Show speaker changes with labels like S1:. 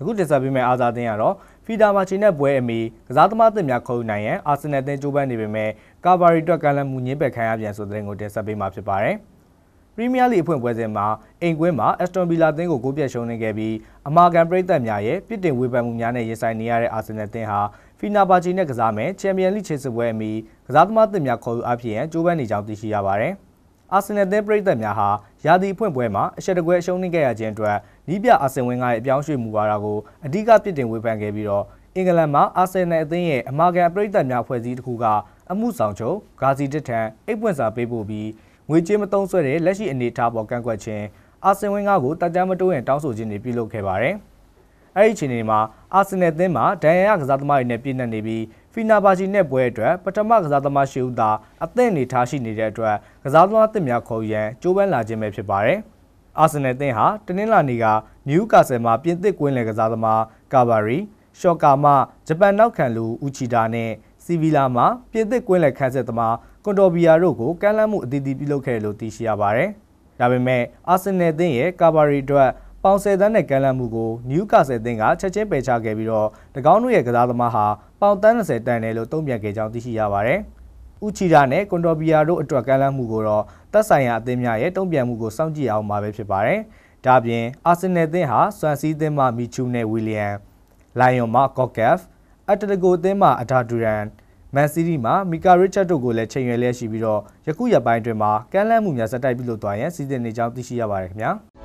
S1: အခုတင်ဆက်ပေးမယ့်အားစားသင်းကတော့ဖီဒါမာချီနဲ့ပွဲအမီကစားသမားသစ်များခေါ်ယူနိုင်ရန်အာဆင်နယ်သင်းကြိုးပမ်းနေပေမဲ့ကာဗာရီအတွက်ကလန်မူညင်းပယ်ခံရပြန်ဆိုတဲ့တင်ကိုတင်ဆက်ပေးမှာဖြစ်ပါတယ်။ပရီးမီးယားလိအဖွင့်ပွဲစဉ်မှာအိမ်ကွင်းမှာအက်စတွန်ဗီလာသင်းကိုကိုပြတ်ရှုံးနေခဲ့ပြီးအမာကန်ပရိသတ်များရဲ့ပြစ်တင်ဝေဖန်မှုများနဲ့ရင်ဆိုင်နေရတဲ့အာဆင်နယ်သင်းဟာဖီနာဘာချီနဲ့ကစားမယ်ချန်ပီယံလိချေစပွဲအမီကစားသမားသစ်များခေါ်ယူအဖြစ်ရန်ကြိုးပမ်းနေကြောင်းသိရှိရပါတယ်။အာဆင်နယ်အသင်းပရိသတ်များဟာရာသီဖွင့်ပွဲမှာအရှက်တကွဲအရှုံးနှိမ့်ခဲ့ရခြင်းအတွက်နီးပြအာဆင်ဝင်ကရဲ့အပြောင်းရွှေ့မူဝါဒကိုအဓိကပြစ်တင်ဝေဖန်ခဲ့ပြီးတော့အင်္ဂလန်မှာအာဆင်နယ်အသင်းရဲ့အမာခံပရိသတ်များဖွဲ့စည်းတစ်ခုကအမှုဆောင်ချုပ်ဂါဇီတစ်ထံအိတ်ပွင့်စာပေးပို့ပြီးငွေကြေးမသုံးဆွဲတဲ့လက်ရှိအနေအထားပေါ်ကန့်ကွက်ခြင်းအာဆင်ဝင်ကားကိုတကြမ်းမတိုးရင်တောင်းဆိုခြင်းတွေပြုလုပ်ခဲ့ပါတယ်။အဲ့ဒီအချိန်တွေမှာအာဆင်နယ်အသင်းမှာဒန်ရန်ကစားသမားတွေနဲ့ပြည့်နှက်နေပြီးဖီနာဘာဂျီနဲ့ပွဲအတွက်ပထမကစားသမားရှိဦးသာအသင့်အနေထားရှိနေတဲ့အတွက်ကစားသမားအသစ်များခေါ်ရန်ကြိုးပမ်းလာခြင်းပဲဖြစ်ပါတယ်အာဆင်နယ်အသင်းဟာတနင်္လာနေ့ကနယူကာဆယ်မှာပြင်သစ်ကွင်းလယ်ကစားသမားကာဘာရီရှော့ကာမှဂျပန်နောက်ခံလူဦးချီတာနဲ့စီဗီလာမှာပြင်သစ်ကွင်းလယ်ခန်းဆက်သမားကွန်တော်ဘီယာတို့ကိုကမ်းလှမ်းမှုအသီးသီးပြုလုပ်ခဲ့တယ်လို့သိရှိရပါတယ်။ဒါပေမဲ့အာဆင်နယ်အသင်းရဲ့ကာဘာရီအတွက်ပေါင်၁၀သန်းနဲ့ကမ်းလှမ်းမှုကိုနယူကာဆယ်သင်းကချက်ချင်းပယ်ချခဲ့ပြီးတော့၎င်းတို့ရဲ့ကစားသမားဟာပေါင်သန်း20တန်တယ်လို့တုံ့ပြန်ခဲ့ကြောင်းသိရှိရပါတယ်။ဥချီရာနဲ့ကွန်တော်ဘီယာတို့အတွက်ကမ်းလှမ်းမှုကိုတော့သက်ဆိုင်ရာအသင်းများရဲ့တုံ့ပြန်မှုကိုစောင့်ကြည့်အောင်မှာပဲဖြစ်ပါတယ်။ဒါပြင်အာဆင်နယ်သင်းဟာဆွမ်စီးသင်းမှမီချူနဲ့ဝီလီယံ၊လိုင်ယွန်မှကော့ကက်ဖ်၊အက်တလီကိုသင်းမှအဒါဒူရန်မန်စီးတီးမှာမီကာရစ်ချတ်တို့ကိုလည်းချိန်ရွယ်လျက်ရှိပြီးတော့ယခုရက်ပိုင်းအတွင်းမှာကမ်းလှမ်းမှုများစက်တိုက်ပြုလုပ်သွားရန်စီစဉ်နေကြောင်းသိရှိရပါတယ်ခင်ဗျာ။